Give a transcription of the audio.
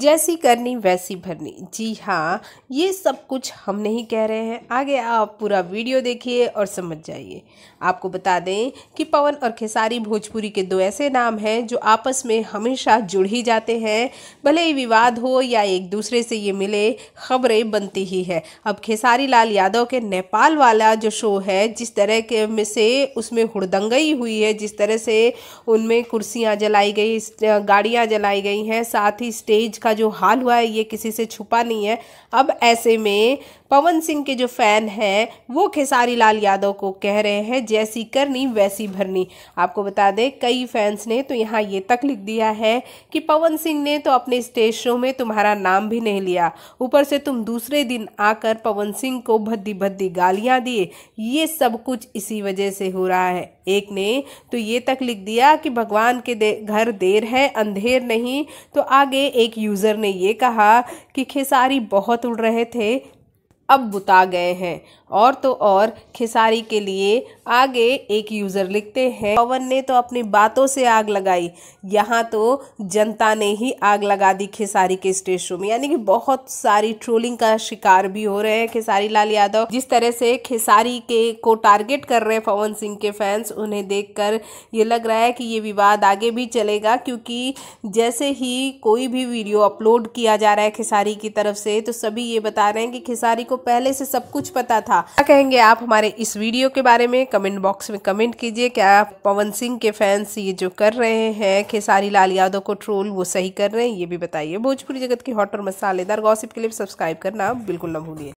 जैसी करनी वैसी भरनी जी हाँ ये सब कुछ हम नहीं कह रहे हैं आगे आप पूरा वीडियो देखिए और समझ जाइए आपको बता दें कि पवन और खेसारी भोजपुरी के दो ऐसे नाम हैं जो आपस में हमेशा जुड़ ही जाते हैं भले ही विवाद हो या एक दूसरे से ये मिले खबरें बनती ही है अब खेसारी लाल यादव के नेपाल वाला जो शो है जिस तरह के में से उसमें हुड़दंगई हुई है जिस तरह से उनमें कुर्सियाँ जलाई गई गाड़ियाँ जलाई गई हैं साथ ही स्टेज का का जो हाल हुआ है ये किसी से छुपा नहीं है अब ऐसे में पवन सिंह के जो फैन हैं वो खेसारी लाल यादव को कह रहे हैं जैसी करनी वैसी भरनी आपको बता दें कई फैंस ने तो यहाँ ये तक लिख दिया है कि पवन सिंह ने तो अपने स्टेज शो में तुम्हारा नाम भी नहीं लिया ऊपर से तुम दूसरे दिन आकर पवन सिंह को भद्दी भद्दी गालियाँ दिए ये सब कुछ इसी वजह से हो रहा है एक ने तो ये तक लिख दिया कि भगवान के दे, घर देर है अंधेर नहीं तो आगे एक यूज़र ने ये कहा कि खेसारी बहुत उड़ रहे थे अब बुता गए हैं और तो और खिसारी के लिए आगे एक यूज़र लिखते हैं पवन ने तो अपनी बातों से आग लगाई यहाँ तो जनता ने ही आग लगा दी खिसारी के स्टेज में यानी कि बहुत सारी ट्रोलिंग का शिकार भी हो रहे हैं खिसारी लाल यादव जिस तरह से खिसारी के को टारगेट कर रहे हैं पवन सिंह के फैंस उन्हें देख कर ये लग रहा है कि ये विवाद आगे भी चलेगा क्योंकि जैसे ही कोई भी वीडियो अपलोड किया जा रहा है खिसारी की तरफ से तो सभी ये बता रहे हैं कि खिसारी को पहले से सब कुछ पता था क्या कहेंगे आप हमारे इस वीडियो के बारे में कमेंट बॉक्स में कमेंट कीजिए क्या आप पवन सिंह के फैंस ये जो कर रहे हैं खेसारी लाल यादव को ट्रोल वो सही कर रहे हैं ये भी बताइए भोजपुरी जगत की हॉट और मसालेदार गॉसिप के लिए सब्सक्राइब करना बिल्कुल ना भूलिए